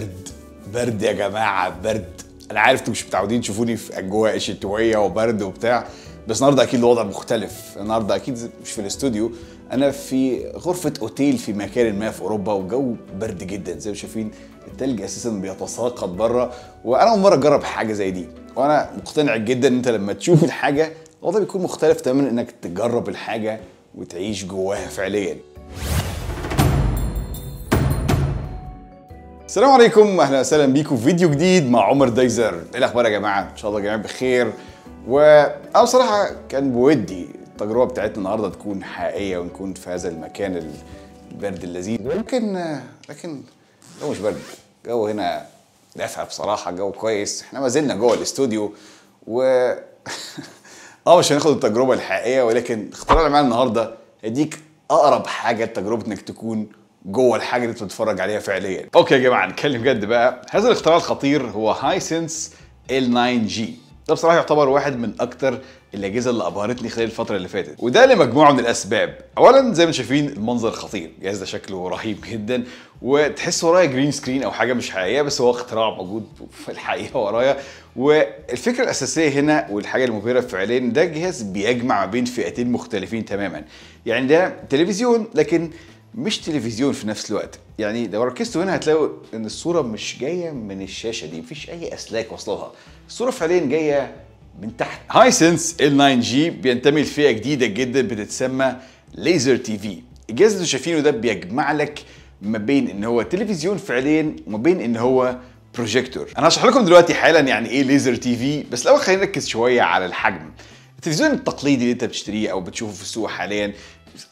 برد برد يا جماعه برد انا عارف انتوا مش متعودين تشوفوني في اجواء شتويه وبرد وبتاع بس النهارده اكيد الوضع مختلف النهارده اكيد مش في الاستوديو انا في غرفه اوتيل في مكان ما في اوروبا والجو برد جدا زي ما شايفين التلج اساسا بيتساقط بره وانا اول مره اجرب حاجه زي دي وانا مقتنع جدا ان انت لما تشوف الحاجه الوضع بيكون مختلف تماما انك تجرب الحاجه وتعيش جواها فعليا السلام عليكم اهلا وسهلا بيكم في فيديو جديد مع عمر دايزر ايه الاخبار يا جماعه ان شاء الله جميعا بخير و انا بصراحه كان بودي التجربه بتاعتنا النهارده تكون حقيقيه ونكون في هذا المكان البرد اللذيذ لكن لكن الجو مش برد الجو هنا دافع بصراحه الجو كويس احنا ما زلنا جوه الاستوديو و اه مش هناخد التجربه الحقيقيه ولكن اختراع معانا النهارده هيديك اقرب حاجه لتجربه انك تكون جوه الحاجه اللي انت بتتفرج عليها فعليا اوكي يا جماعه نتكلم جد بقى هذا الاختراع الخطير هو هايسنس L9G ده بصراحه يعتبر واحد من اكتر الاجهزه اللي ابهرتني خلال الفتره اللي فاتت وده لمجموعه من الاسباب اولا زي ما شايفين المنظر خطير الجهاز ده شكله رهيب جدا وتحس ورايا جرين سكرين او حاجه مش حقيقيه بس هو اختراع موجود في الحقيقه ورايا والفكره الاساسيه هنا والحاجه المبهره فعليا ده جهاز بيجمع ما بين فئتين مختلفين تماما يعني ده تلفزيون لكن مش تلفزيون في نفس الوقت يعني لو ركزتوا هنا هتلاقوا ان الصوره مش جايه من الشاشه دي مفيش اي اسلاك واصلها الصوره فعليا جايه من تحت هاي سنس ال 9 جي بينتمي لفئه جديده جدا بتتسمى ليزر تي في الجهاز اللي شايفينه ده بيجمع لك ما بين ان هو تلفزيون فعليا وما بين ان هو بروجيكتور انا هشرح لكم دلوقتي حالا يعني ايه ليزر تي في بس الاول خلينا نركز شويه على الحجم التلفزيون التقليدي اللي انت بتشتريه او بتشوفه في السوق حاليا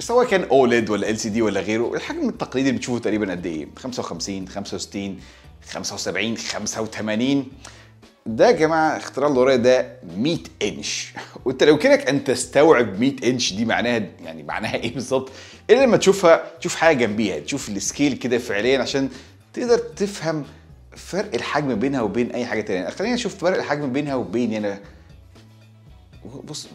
سواء كان اوليد ولا ال سي دي ولا غيره الحجم التقليدي اللي بتشوفه تقريبا قد ايه 55 65 75 85 ده يا جماعه اختراع اللوريه ده 100 انش وانت وتمكنك ان تستوعب 100 انش دي معناها يعني معناها ايه بالظبط الا لما تشوفها تشوف حاجه جنبيها تشوف السكيل كده فعليا عشان تقدر تفهم فرق الحجم بينها وبين اي حاجه تانية خلينا نشوف فرق الحجم بينها وبين يعني بص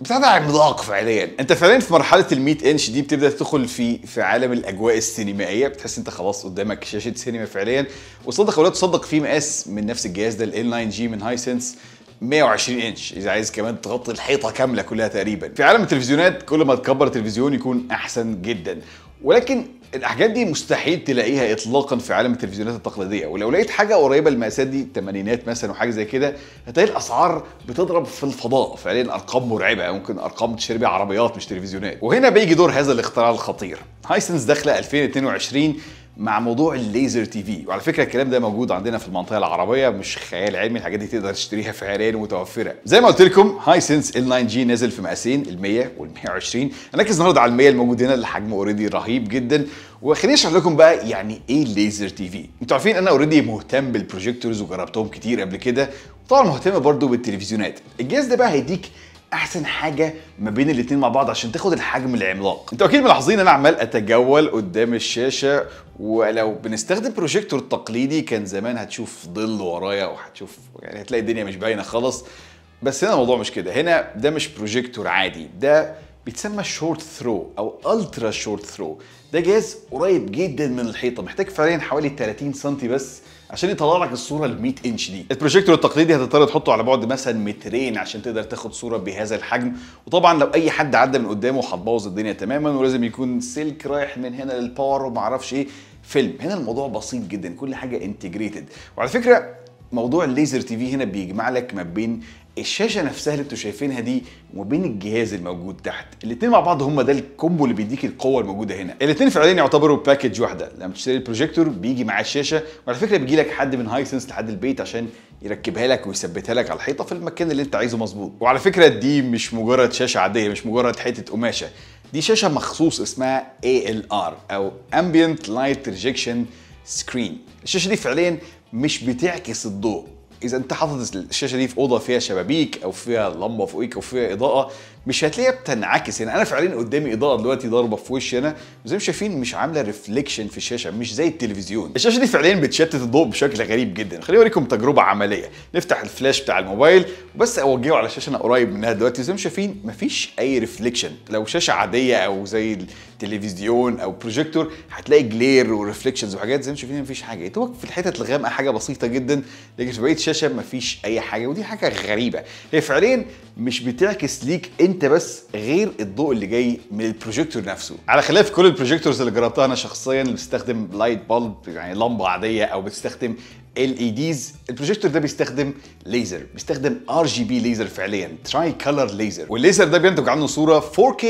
بتاعت عملاق فعليا انت فعليا في مرحله ال100 انش دي بتبدا تدخل في في عالم الاجواء السينمائيه بتحس انت خلاص قدامك شاشه سينما فعليا وصدق ولا تصدق في مقاس من نفس الجهاز ده ال 9 جي من هاي سنس 120 انش اذا عايز كمان تغطي الحيطه كامله كلها تقريبا في عالم التلفزيونات كل ما تكبر التلفزيون يكون احسن جدا ولكن الحاجات دي مستحيل تلاقيها اطلاقا في عالم التلفزيونات التقليديه ولو لقيت حاجه قريبه للمقاسات دي الثمانينات مثلا وحاجه زي كده هتلاقي الاسعار بتضرب في الفضاء فعليا ارقام مرعبه ممكن ارقام تشتري بيها عربيات مش تلفزيونات وهنا بيجي دور هذا الاختراع الخطير هايسنس داخله 2022 مع موضوع الليزر تي في وعلى فكره الكلام ده موجود عندنا في المنطقه العربيه مش خيال علمي الحاجات دي تقدر تشتريها فعليا متوفره زي ما قلت لكم هاي سنس ال9 جي نازل في مقاسين ال100 وال120 هنركز النهارده على ال100 الموجود هنا اللي حجمه اوريدي رهيب جدا وخليني اشرح لكم بقى يعني ايه الليزر تي في انتوا عارفين انا اوريدي مهتم بالبروجيكتورز وجربتهم كتير قبل كده وطبعا مهتم برضو بالتلفزيونات الجهاز ده بقى هيديك احسن حاجه ما بين الاثنين مع بعض عشان تاخد الحجم العملاق انتوا اكيد ملاحظين انا عمال اتجول قدام الشاشه ولو بنستخدم بروجيكتور تقليدي كان زمان هتشوف ظل ورايا وهتشوف يعني هتلاقي الدنيا مش باينه خالص بس هنا الموضوع مش كده هنا ده مش بروجيكتور عادي ده بيتسمى شورت ثرو او الترا شورت ثرو ده جهاز قريب جدا من الحيطه محتاج فعليا حوالي 30 سم بس عشان يطلع لك الصوره ال 100 انش دي البروجيكتور التقليدي هتضطر تحطه على بعد مثلا مترين عشان تقدر تاخد صوره بهذا الحجم وطبعا لو اي حد عدى من قدامه هتبوظ الدنيا تماما ولازم يكون سلك رايح من هنا للباور ومعرفش ايه فيلم هنا الموضوع بسيط جدا كل حاجه انتجريتد وعلى فكره موضوع الليزر تي في هنا بيجمع لك ما بين الشاشه نفسها اللي انتوا شايفينها دي وبين الجهاز الموجود تحت الاثنين مع بعض هم ده الكومبو اللي بيديك القوه الموجوده هنا الاثنين فعليا يعتبروا باكج واحده لما تشتري البروجيكتور بيجي معاه الشاشه وعلى فكره بيجي لك حد من هايسنس لحد البيت عشان يركبها لك ويثبتها لك على الحيطه في المكان اللي انت عايزه مظبوط وعلى فكره دي مش مجرد شاشه عاديه مش مجرد حته قماشه دي شاشه مخصوص اسمها ALR او Ambient Light Rejection سكرين الشاشه دي فعليا مش بتعكس الضوء اذا انت حاطط الشاشه دي في اوضه فيها شبابيك او فيها لمبه فوقيك او فيها اضاءه مش هتلاقيها بتنعكس يعني انا فعليا قدامي اضاءه دلوقتي ضاربه في وشي انا زي ما شايفين مش عامله ريفليكشن في الشاشه مش زي التلفزيون الشاشه دي فعليا بتشتت الضوء بشكل غريب جدا خليني اوريكم تجربه عمليه نفتح الفلاش بتاع الموبايل وبس اوجهه على الشاشه انا قريب منها دلوقتي زي ما شايفين مفيش اي ريفليكشن لو شاشه عاديه او زي التلفزيون او بروجيكتور هتلاقي جلير وريفليكشنز وحاجات زي ما شايفين مفيش حاجه توك في الحتت الغامقه حاجه بسيطه جدا لكن في بقيه الشاشه مفيش اي حاجه ودي حاجه غريبه هي فعليا مش بتعكس ليك انت بس غير الضوء اللي جاي من البروجيكتور نفسه على خلاف كل البروجيكتورز اللي جربتها انا شخصيا اللي بتستخدم لايت بالب يعني لمبه عاديه او بتستخدم ال اي e ديز البروجيكتور ده بيستخدم ليزر بيستخدم ار جي بي ليزر فعليا تراي كلر ليزر والليزر ده بينتج عنه صوره 4K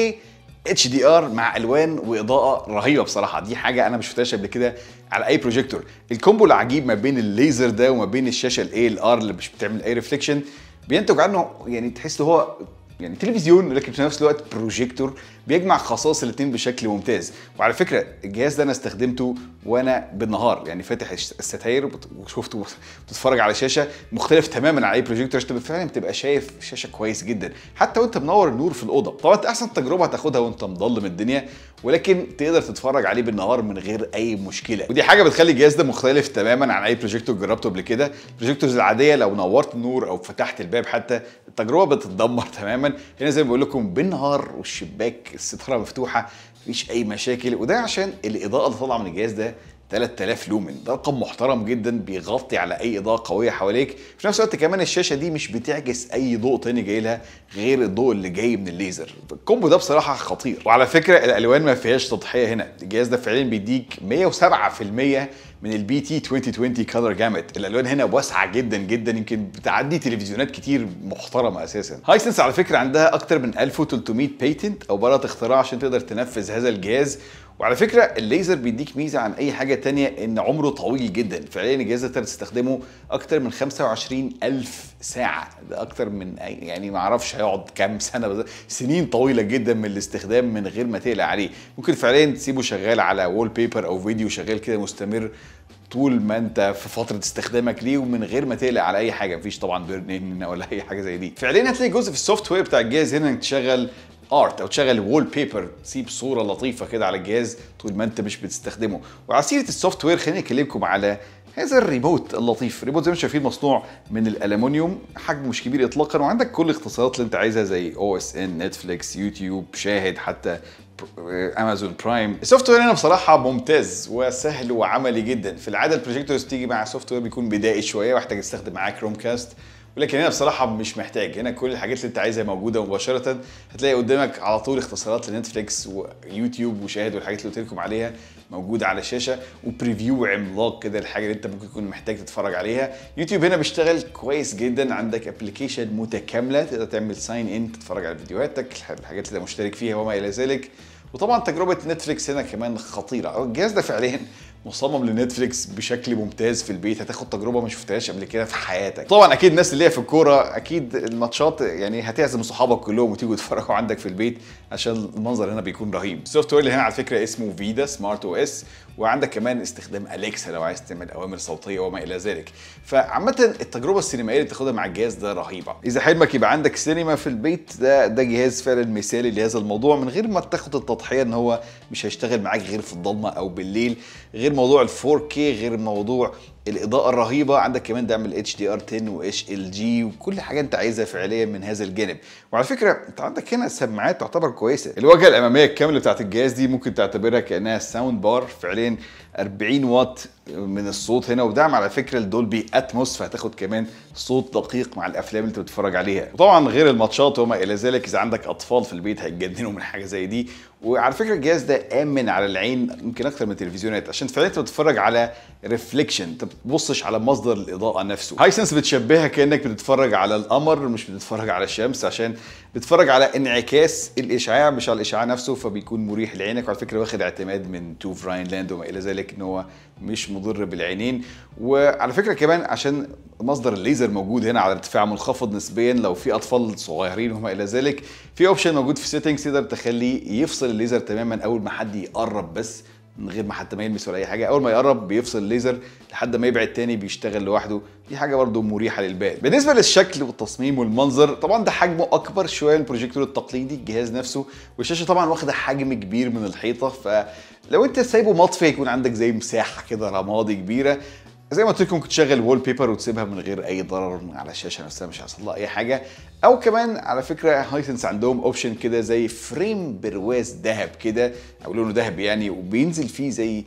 اتش دي ار مع الوان واضاءه رهيبه بصراحه دي حاجه انا مش شفتهاش قبل كده على اي بروجيكتور الكومبو العجيب ما بين الليزر ده وما بين الشاشه الاي ال ار اللي مش بتعمل اي ريفليكشن بينتج عنه يعني تحس هو يعني تلفزيون لكن في نفس الوقت بروجيكتور بيجمع خصائص الاثنين بشكل ممتاز وعلى فكره الجهاز ده انا استخدمته وانا بالنهار يعني فاتح الستاير وشفته بتتفرج على شاشه مختلف تماما على اي بروجيكتور انت فعلا بتبقى شايف شاشه كويس جدا حتى وانت منور النور في الاوضه طبعا احسن تجربه هتاخدها وانت مضلم الدنيا ولكن تقدر تتفرج عليه بالنهار من غير اي مشكله ودي حاجه بتخلي الجهاز ده مختلف تماما عن اي بروجيكتور جربته قبل كده البروجيكتورز العاديه لو نورت النور او فتحت الباب حتى التجربه بتتدمر تماما هنا زي ما بقول لكم بالنهار والشباك الستاره مفتوحه مفيش اي مشاكل وده عشان الاضاءه اللي طالعه من الجهاز ده 3000 لومن ده رقم محترم جدا بيغطي على اي اضاءه قويه حواليك في نفس الوقت كمان الشاشه دي مش بتعكس اي ضوء تاني جاي لها غير الضوء اللي جاي من الليزر الكومبو ده بصراحه خطير وعلى فكره الالوان ما فيهاش تضحيه هنا الجهاز ده فعليا بيديك 107% من البي تي 2020 كلر جامت الالوان هنا واسعه جدا جدا يمكن بتعدي تلفزيونات كتير محترمه اساسا هايسنس على فكره عندها اكتر من 1300 بيتنت او براءه اختراع عشان تقدر تنفذ هذا الجهاز وعلى فكرة الليزر بيديك ميزة عن أي حاجة تانية إن عمره طويل جدا فعليا الجهاز تقدر تستخدمه أكتر من 25 ألف ساعة ده أكتر من أي يعني ما أعرفش هيقعد كام سنة بس سنين طويلة جدا من الاستخدام من غير ما تقلق عليه ممكن فعليا تسيبه شغال على وول بيبر أو فيديو شغال كده مستمر طول ما انت في فتره استخدامك ليه ومن غير ما تقلق على اي حاجه مفيش طبعا بيرن ولا اي حاجه زي دي فعليا هتلاقي جزء في السوفت وير بتاع الجهاز هنا انك تشغل ارت او تشغل وول بيبر تسيب صوره لطيفه كده على الجهاز طول ما انت مش بتستخدمه وعسيره السوفت وير خليني اكلمكم على هذا الريموت اللطيف الريموت زي ما شايفين مصنوع من الالومنيوم حجمه مش كبير اطلاقا وعندك كل الاختصارات اللي انت عايزها زي او اس ان نتفليكس يوتيوب شاهد حتى امازون برايم السوفت وير هنا بصراحه ممتاز وسهل وعملي جدا في العاده البروجيكتورز تيجي مع سوفت وير بيكون بدائي شويه واحتاج تستخدم معاه كروم كاست ولكن هنا بصراحه مش محتاج هنا كل الحاجات اللي انت عايزها موجوده مباشره هتلاقي قدامك على طول اختصارات لنتفليكس ويوتيوب وشاهد والحاجات اللي قلت لكم عليها موجوده على الشاشه وبريفيو عملاق كده الحاجه اللي انت ممكن تكون محتاج تتفرج عليها يوتيوب هنا بيشتغل كويس جدا عندك ابلكيشن متكامله تقدر تعمل ساين ان تتفرج على فيديوهاتك الحاجات اللي انت مشترك فيها وما الى ذلك وطبعا تجربه نتفليكس هنا كمان خطيره الجهاز ده فعليا مصمم لنتفليكس بشكل ممتاز في البيت هتاخد تجربه ما شفتهاش قبل كده في حياتك طبعا اكيد الناس اللي هي في الكوره اكيد الماتشات يعني هتعزم صحابك كلهم وتيجوا يتفرجوا عندك في البيت عشان المنظر هنا بيكون رهيب السوفت وير اللي هنا على فكره اسمه فيدا سمارت او اس وعندك كمان استخدام اليكسا لو عايز تعمل اوامر صوتيه وما الى ذلك فعامه التجربه السينمائيه اللي بتاخدها مع الجهاز ده رهيبه اذا حلمك يبقى عندك سينما في البيت ده ده جهاز فعلا مثالي لهذا الموضوع من غير ما تاخد التضحيه ان هو مش هيشتغل معاك غير في الضلمه او بالليل غير غير موضوع ال 4K غير موضوع الاضاءه الرهيبه عندك كمان دعم ال HDR10 و HLG وكل حاجه انت عايزها فعليا من هذا الجانب وعلى فكره انت عندك هنا سماعات تعتبر كويسه الواجهه الاماميه الكامله بتاعت الجهاز دي ممكن تعتبرها كانها ساوند بار فعليا 40 واط من الصوت هنا ودعم على فكره الدولبي اتموس فهتاخد كمان صوت دقيق مع الافلام اللي انت بتتفرج عليها وطبعا غير الماتشات وما الى ذلك اذا عندك اطفال في البيت هيتجننوا من حاجه زي دي وعلى فكره الجهاز ده امن على العين يمكن اكتر من التلفزيونات عشان فعلا انت بتتفرج على ريفليكشن انت بتبصش على مصدر الاضاءه نفسه هاي سنس بتشبهها كانك بتتفرج على القمر مش بتتفرج على الشمس عشان بتتفرج على انعكاس الاشعاع مش على الاشعاع نفسه فبيكون مريح لعينك وعلى فكره واخد اعتماد من توف راينلاند وما الى ذلك ان هو مش مضر بالعينين وعلى فكره كمان عشان مصدر الليزر موجود هنا على ارتفاع منخفض نسبيا لو في اطفال صغيرين وما الى ذلك في اوبشن موجود في سيتنجز تقدر تخليه يفصل الليزر تماما اول ما حد يقرب بس من غير ما حتى ما يلمس ولا اي حاجه اول ما يقرب بيفصل الليزر لحد ما يبعد تاني بيشتغل لوحده دي حاجه برده مريحه للبال بالنسبه للشكل والتصميم والمنظر طبعا ده حجمه اكبر شويه من البروجيكتور التقليدي الجهاز نفسه والشاشه طبعا واخده حجم كبير من الحيطه فلو انت سايبه مطفي هيكون عندك زي مساحه كده رمادي كبيره زي ما قلت لكم ممكن تشغل وول بيبر وتسيبها من غير اي ضرر على الشاشه نفسها مش هيحصل لها اي حاجه او كمان على فكره هايسنس عندهم اوبشن كده زي فريم برواز ذهب كده او لونه ذهب يعني وبينزل فيه زي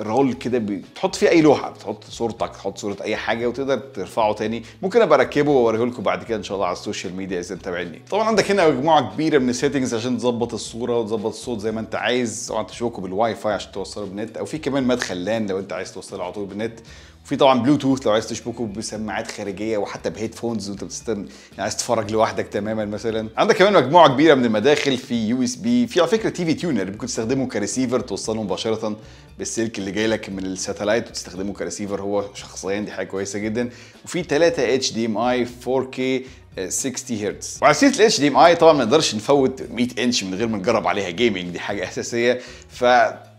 رول كده بتحط فيه اي لوحه بتحط صورتك تحط صوره اي حاجه وتقدر ترفعه تاني ممكن ابقى اركبه واوريه لكم بعد كده ان شاء الله على السوشيال ميديا اذا متابعيني طبعا عندك هنا مجموعه كبيره من السيتنجز عشان تظبط الصوره وتظبط الصوت زي ما انت عايز طبعا تشبكه بالواي فاي عشان توصله بالنت او في كمان مدخل لان لو انت عايز توصله على طول بالنت في طبعا بلوتوث لو عايز تشبكه بسماعات خارجيه وحتى بهيدفونز وانت بتستخدم يعني عايز تتفرج لوحدك تماما مثلا عندك كمان مجموعه كبيره من المداخل في يو اس بي في على فكره تي في تيونر ممكن تستخدمه كريسيفر توصله مباشره بالسلك اللي جاي لك من الساتلايت وتستخدمه كريسيفر هو شخصيا دي حاجه كويسه جدا وفي 3 اتش دي ام اي 4 كي 60 هرتز وعلى سيره الاتش دي ام اي طبعا ما نقدرش نفوت 100 انش من غير ما نجرب عليها جيمنج دي حاجه اساسيه ف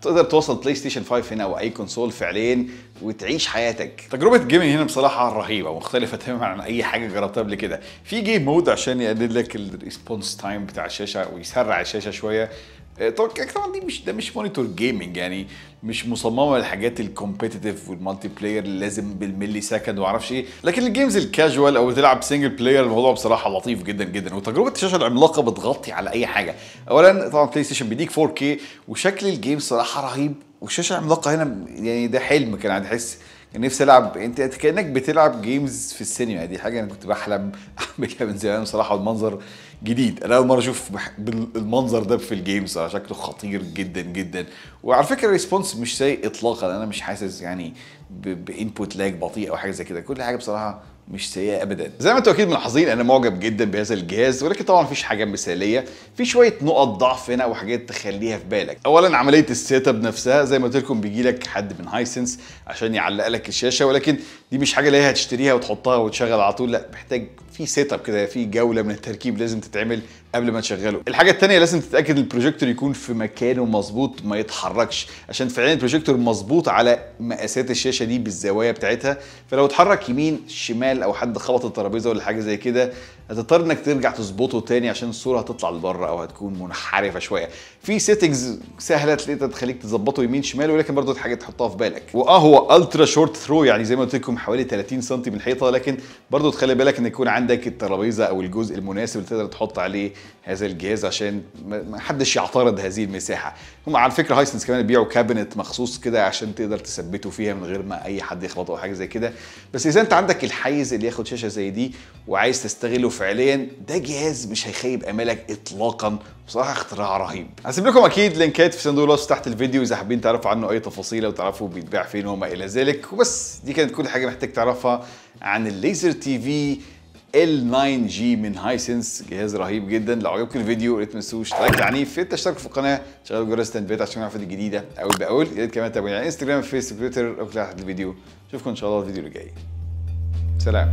تقدر توصل بلاي ستيشن 5 هنا او اي كونسول فعليا وتعيش حياتك تجربه الجيمنج هنا بصراحه رهيبه مختلفه تماما عن اي حاجه جربتها قبل كده في جيم مود عشان يقلل لك الريسبونس تايم بتاع الشاشه ويسرع الشاشه شويه آه، طبعا دي مش ده مش مونيتور جيمنج يعني مش مصممه للحاجات الكومبيتيتيف والمالتي بلاير اللي لازم بالملي سكند وما اعرفش ايه لكن الجيمز الكاجوال او تلعب سنجل بلاير الموضوع بصراحه لطيف جدا جدا وتجربه الشاشه العملاقه بتغطي على اي حاجه اولا طبعا بلاي ستيشن بيديك 4K وشكل الجيم صراحه رهيب والشاشه العملاقه هنا يعني ده حلم كان عندي احس نفسي العب انت كانك بتلعب جيمز في السينما دي حاجه انا كنت بحلم اعملها من زمان بصراحه والمنظر جديد انا اول مره اشوف بالمنظر ده في الجيمز آه، شكله خطير جدا جدا وعلى فكره الريسبونس مش سيء اطلاقا انا مش حاسس يعني بانبوت لاج بطيء او حاجه زي كده كل حاجه بصراحه مش سيئه ابدا زي ما انتوا اكيد ملاحظين انا معجب جدا بهذا الجهاز ولكن طبعا مفيش حاجه مثاليه في شويه نقط ضعف هنا وحاجات تخليها في بالك اولا عمليه السيت اب نفسها زي ما قلت لكم بيجي لك حد من هايسنس عشان يعلق لك الشاشه ولكن دي مش حاجه اللي هي هتشتريها وتحطها وتشغل على طول لا محتاج في سيت اب كده في جوله من التركيب لازم تتعمل قبل ما تشغله الحاجه الثانيه لازم تتاكد البروجيكتور يكون في مكانه مظبوط ما يتحركش عشان فعلا البروجيكتور مظبوط على مقاسات الشاشه دي بالزوايا بتاعتها فلو اتحرك يمين شمال او حد خبط الترابيزه ولا حاجه زي كده هتضطر انك ترجع تظبطه تاني عشان الصوره هتطلع لبره او هتكون منحرفه شويه في سيتنجز سهله تلاقيها تخليك تظبطه يمين شمال ولكن برضه حاجه تحطها في بالك واه هو الترا شورت ثرو يعني زي ما قلت لكم حوالي 30 سم من الحيطه لكن برضه تخلي بالك ان يكون عندك الترابيزه او الجزء المناسب اللي تقدر تحط عليه هذا الجهاز عشان ما حدش يعترض هذه المساحه هم على فكره هايسنس كمان بيبيعوا كابينت مخصوص كده عشان تقدر تثبته فيها من غير ما اي حد يخبطه او حاجه زي كده بس اذا انت عندك الحيز اللي ياخد شاشه زي دي وعايز تستغله فعليا ده جهاز مش هيخيب امالك اطلاقا بصراحه اختراع رهيب هسيب لكم اكيد لينكات في صندوق الوصف تحت الفيديو اذا حابين تعرفوا عنه اي تفاصيل او تعرفوا بيتباع فين وما الى ذلك وبس دي كانت كل حاجه محتاج تعرفها عن الليزر تي في L9G من هايسنس جهاز رهيب جدا لو عجبكم الفيديو لا ما تنسوش لايك عنيف يا تشتركوا في القناه شغلوا جرس التنبيهات عشان نعرف الجديده اول باول يا ريت كمان تابعوني على انستغرام فيسبوك تويتر او تحت الفيديو اشوفكم ان شاء الله الفيديو اللي جاي 再来。